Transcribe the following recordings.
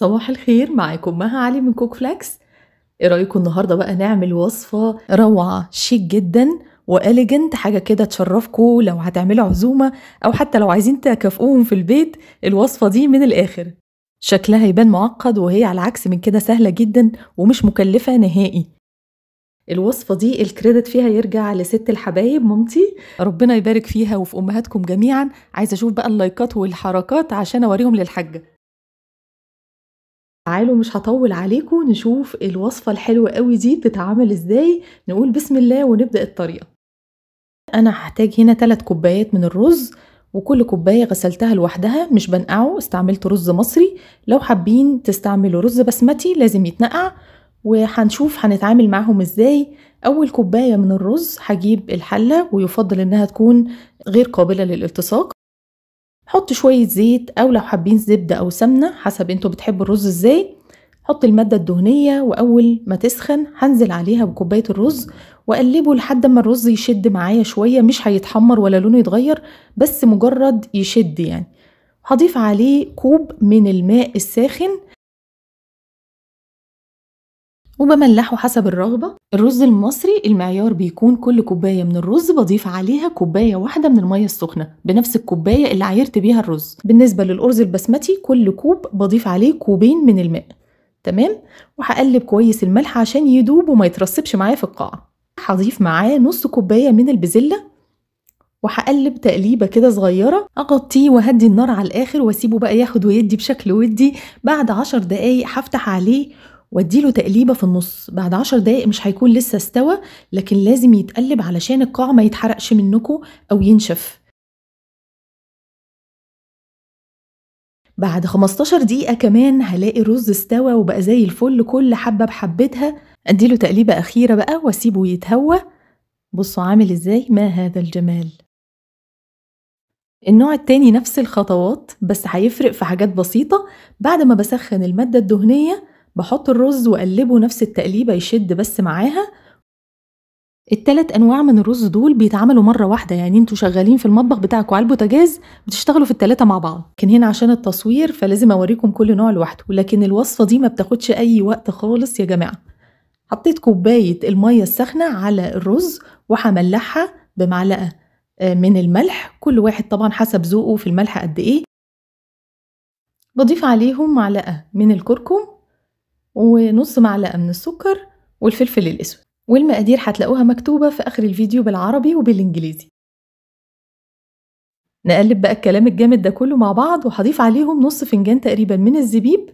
صباح الخير معاكم مها علي من كوك فلاكس ايه رايكم النهارده بقى نعمل وصفه روعه شيك جدا واليجنت حاجه كده تشرفكم لو هتعملوا عزومه او حتى لو عايزين تكافئوهم في البيت الوصفه دي من الاخر شكلها يبان معقد وهي على العكس من كده سهله جدا ومش مكلفه نهائي الوصفة دي الكريدت فيها يرجع لست الحبايب مامتي ربنا يبارك فيها وفي أمهاتكم جميعا عايزة أشوف بقى اللايكات والحركات عشان أوريهم للحاجة تعالوا مش هطول عليكم نشوف الوصفة الحلوة قوي دي بتتعمل ازاي نقول بسم الله ونبدأ الطريقة أنا هحتاج هنا 3 كوبايات من الرز وكل كوباية غسلتها لوحدها مش بنقعه استعملت رز مصري لو حابين تستعملوا رز بسمتي لازم يتنقع وهنشوف هنتعامل معاهم ازاي أول كوباية من الرز هجيب الحلة ويفضل إنها تكون غير قابلة للالتصاق حط شوية زيت أو لو حابين زبدة أو سمنة حسب انتوا بتحبوا الرز ازاي حط المادة الدهنية وأول ما تسخن هنزل عليها بكوباية الرز وأقلبه لحد ما الرز يشد معايا شوية مش هيتحمر ولا لونه يتغير بس مجرد يشد يعني هضيف عليه كوب من الماء الساخن وبملحه حسب الرغبة الرز المصري المعيار بيكون كل كوباية من الرز بضيف عليها كوباية واحدة من المية السخنة بنفس الكوباية اللي عايرت بيها الرز بالنسبة للأرز البسمتي كل كوب بضيف عليه كوبين من الماء تمام وهقلب كويس الملح عشان يدوب وما يترسبش معايا في القاعة هضيف معاه نص كوباية من البزلة وهقلب تقليبه كده صغيره اغطيه وهدي النار على الاخر واسيبه بقى ياخد ويدي بشكل ودي بعد عشر دقايق هفتح عليه واديله تقليبه في النص بعد عشر دقايق مش هيكون لسه استوى لكن لازم يتقلب علشان القاع ما يتحرقش منكو او ينشف بعد 15 دقيقة كمان هلاقي الرز استوى وبقى زي الفل كل حبة بحبتها اديله تقليبة أخيرة بقى واسيبه يتهوى بصوا عامل ازاي ما هذا الجمال النوع التاني نفس الخطوات بس هيفرق في حاجات بسيطة بعد ما بسخن المادة الدهنية بحط الرز وأقلبه نفس التقليبة يشد بس معاها التلات انواع من الرز دول بيتعملوا مره واحده يعني انتوا شغالين في المطبخ بتاعكوا على البوتاجاز بتشتغلوا في التلاته مع بعض لكن هنا عشان التصوير فلازم اوريكم كل نوع لوحده لكن الوصفه دي ما بتاخدش اي وقت خالص يا جماعه حطيت كوبايه الميه الساخنه على الرز وهملحها بمعلقه آه، من الملح كل واحد طبعا حسب ذوقه في الملح قد ايه بضيف عليهم معلقه من الكركم ونص معلقة من السكر والفلفل الأسود والمقادير هتلاقوها مكتوبة في آخر الفيديو بالعربي وبالإنجليزي نقلب بقى الكلام الجامد ده كله مع بعض وهضيف عليهم نص فنجان تقريبا من الزبيب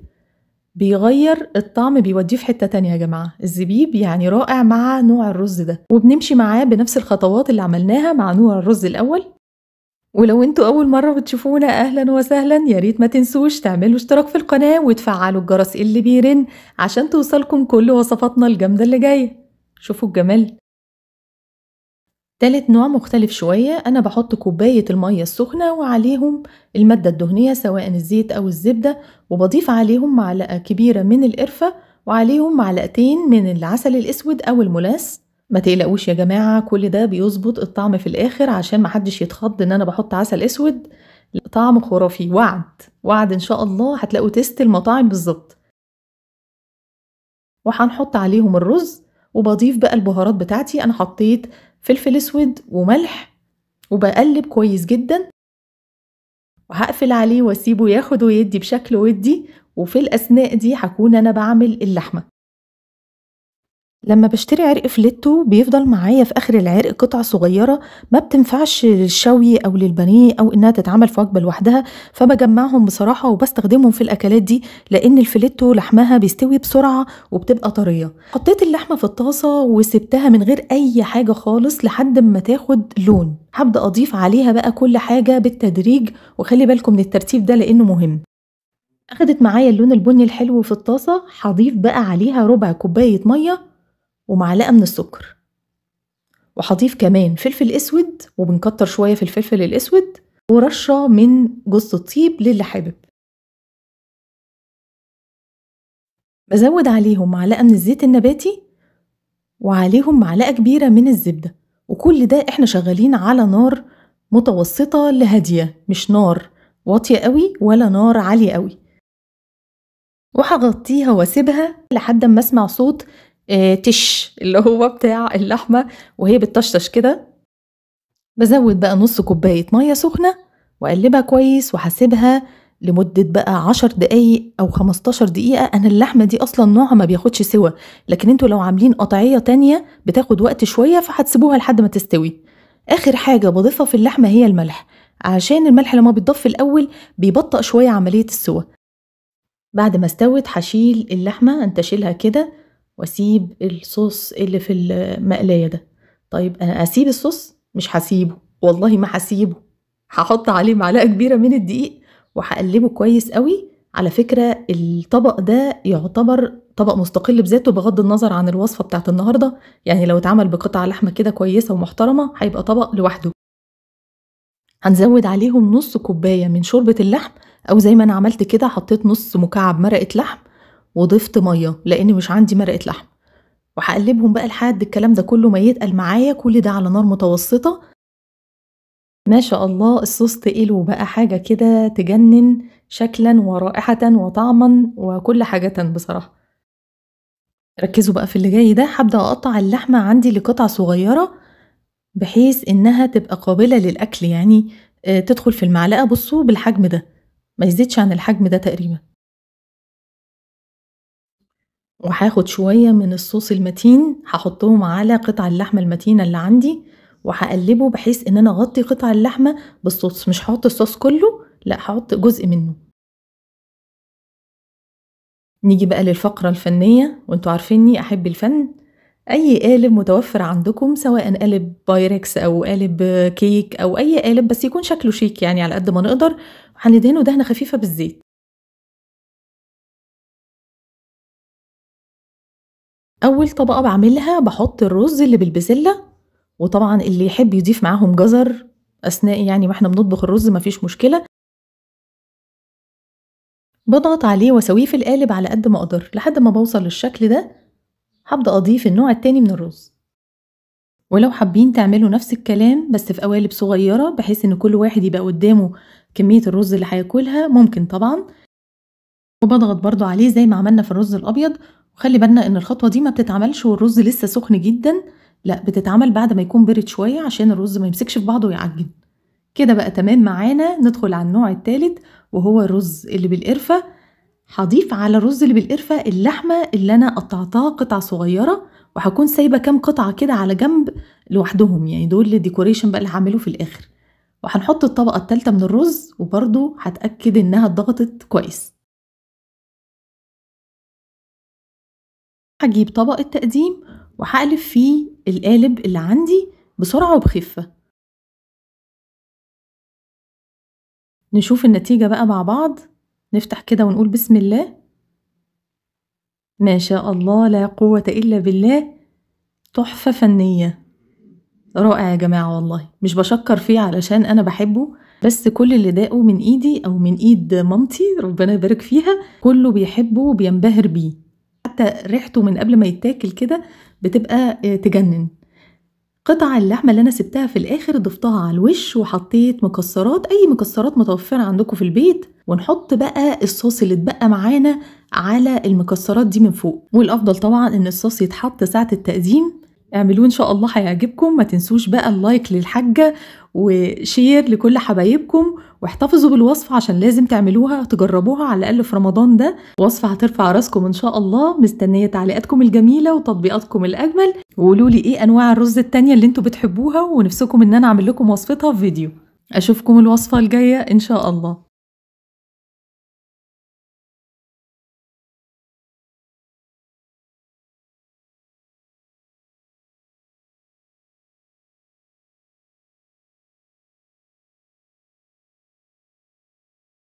بيغير الطعم بيوديه في حتة تانية يا جماعة الزبيب يعني رائع مع نوع الرز ده وبنمشي معاه بنفس الخطوات اللي عملناها مع نوع الرز الأول ولو انتوا أول مرة بتشوفونا أهلا وسهلا يا ريت ما تنسوش تعملوا اشتراك في القناة وتفعلوا الجرس اللي بيرن عشان توصلكم كل وصفاتنا الجامدة اللي جاية شوفوا الجمال تالت نوع مختلف شوية أنا بحط كوباية المية السخنة وعليهم المادة الدهنية سواء الزيت أو الزبدة وبضيف عليهم معلقة كبيرة من القرفة وعليهم معلقتين من العسل الأسود أو الملاس ما تقلقوش يا جماعة كل ده بيظبط الطعم في الآخر عشان محدش يتخض إن أنا بحط عسل أسود طعم خرافي وعد وعد إن شاء الله هتلاقوا تيست المطاعم بالظبط وهنحط عليهم الرز وبضيف بقى البهارات بتاعتي أنا حطيت فلفل أسود وملح وبقلب كويس جدا وهقفل عليه واسيبه ياخد ويدي بشكل ودي وفي الأثناء دي هكون أنا بعمل اللحمة لما بشتري عرق فليتو بيفضل معايا في اخر العرق قطعة صغيرة ما بتنفعش للشوي او للبانيه او انها تتعمل في وجبة لوحدها فبجمعهم بصراحة وبستخدمهم في الاكلات دي لان الفليتو لحمها بيستوي بسرعة وبتبقى طرية حطيت اللحمة في الطاسة وسبتها من غير اي حاجة خالص لحد ما تاخد لون هبدأ اضيف عليها بقى كل حاجة بالتدريج وخلي بالكم من الترتيب ده لانه مهم اخدت معايا اللون البني الحلو في الطاسة هضيف بقى عليها ربع كوباية مية ومعلقة من السكر وهضيف كمان فلفل اسود وبنكتر شوية في الفلفل الاسود ورشة من جوز الطيب للي حابب بزود عليهم معلقة من الزيت النباتي وعليهم معلقة كبيرة من الزبدة وكل ده احنا شغالين على نار متوسطة لهادية مش نار واطية قوي ولا نار عالية قوي وهغطيها واسيبها لحد ما اسمع صوت آه، تش اللي هو بتاع اللحمة وهي بتطشطش كده بزود بقى نص كوباية مية سخنة وأقلبها كويس وهسيبها لمدة بقى عشر دقايق أو خمستاشر دقيقة أنا اللحمة دي أصلا نوعها ما بياخدش سوى لكن انتوا لو عاملين قطعية تانية بتاخد وقت شوية فهتسيبوها لحد ما تستوي آخر حاجة بضيفها في اللحمة هي الملح عشان الملح لما بيتضاف في الأول بيبطأ شوية عملية السوى بعد ما استوت هشيل اللحمة انتشيلها كده واسيب الصوص اللي في المقلايه ده طيب انا اسيب الصوص مش هسيبه والله ما هسيبه هحط عليه معلقه كبيره من الدقيق وهقلبه كويس قوي على فكره الطبق ده يعتبر طبق مستقل بذاته بغض النظر عن الوصفه بتاعت النهارده يعني لو اتعمل بقطع لحمه كده كويسه ومحترمه هيبقى طبق لوحده هنزود عليهم نص كوبايه من شوربه اللحم او زي ما انا عملت كده حطيت نص مكعب مرقه لحم وضفت ميه لان مش عندي مرقه لحم وهقلبهم بقى لحد الكلام ده كله ما يتقل معايا كل ده على نار متوسطه ما شاء الله الصوص تقل وبقى حاجه كده تجنن شكلا ورائحه وطعما وكل حاجه بصراحه ركزوا بقى في اللي جاي ده هبدا اقطع اللحمه عندي لقطع صغيره بحيث انها تبقى قابله للاكل يعني آه، تدخل في المعلقه بصوا بالحجم ده ما يزيدش عن الحجم ده تقريبا وهاخد شوية من الصوص المتين هحطهم على قطع اللحمة المتينة اللي عندي وهقلبه بحيث ان انا اغطي قطع اللحمة بالصوص مش هحط الصوص كله لا هحط جزء منه نيجي بقى للفقرة الفنية وانتوا عارفيني احب الفن اي قالب متوفر عندكم سواء قالب بايركس او قالب كيك او اي قالب بس يكون شكله شيك يعني على قد ما نقدر هندهنه دهنة خفيفة بالزيت أول طبقة بعملها بحط الرز اللي بالبسلة وطبعا اللي يحب يضيف معاهم جزر أثناء يعني ما احنا بنطبخ الرز مفيش مشكلة بضغط عليه واسويه في القالب على قد ما أقدر لحد ما بوصل للشكل ده هبدأ أضيف النوع التاني من الرز ولو حابين تعملوا نفس الكلام بس في قوالب صغيرة بحيث ان كل واحد يبقى قدامه كمية الرز اللي هياكلها ممكن طبعا وبضغط برضو عليه زي ما عملنا في الرز الأبيض وخلّي بالنا إن الخطوة دي ما بتتعملش والرز لسه سخن جدًا، لأ بتتعمل بعد ما يكون بِرِد شوية عشان الرز ما يمسكش في بعضه ويعجِّن. كده بقى تمام معانا ندخل على النوع التالت وهو الرز اللي بالقرفة، هضيف على الرز اللي بالقرفة اللحمة اللي أنا قطّعتها قطع صغيرة وهكون سايبة كام قطعة كده على جنب لوحدهم يعني دول الديكوريشن بقى اللي هعمله في الآخر. وهنحط الطبقة التالتة من الرز وبرضه هتاكد إنها اتضغطت كويس. هجيب طبق التقديم وهقلب فيه القالب اللي عندي بسرعة وبخفة نشوف النتيجة بقى مع بعض نفتح كده ونقول بسم الله ما شاء الله لا قوة إلا بالله تحفة فنية رائع يا جماعة والله مش بشكر فيه علشان أنا بحبه بس كل اللي داقه من إيدي أو من إيد مامتي ربنا يبارك فيها كله بيحبه وبينبهر بيه حتى ريحته من قبل ما يتاكل كده بتبقى آه، تجنن قطع اللحمه اللي انا سبتها في الاخر ضفتها على الوش وحطيت مكسرات اي مكسرات متوفره عندكم في البيت ونحط بقى الصوص اللي اتبقى معانا على المكسرات دي من فوق والافضل طبعا ان الصوص يتحط ساعه التقديم اعملوه ان شاء الله هيعجبكم ما تنسوش بقى اللايك للحاجه وشير لكل حبايبكم واحتفظوا بالوصفه عشان لازم تعملوها تجربوها على الاقل في رمضان ده وصفه هترفع راسكم ان شاء الله مستنيه تعليقاتكم الجميله وتطبيقاتكم الاجمل وقولوا لي ايه انواع الرز التانية اللي انتوا بتحبوها ونفسكم ان انا اعمل لكم وصفتها في فيديو اشوفكم الوصفه الجايه ان شاء الله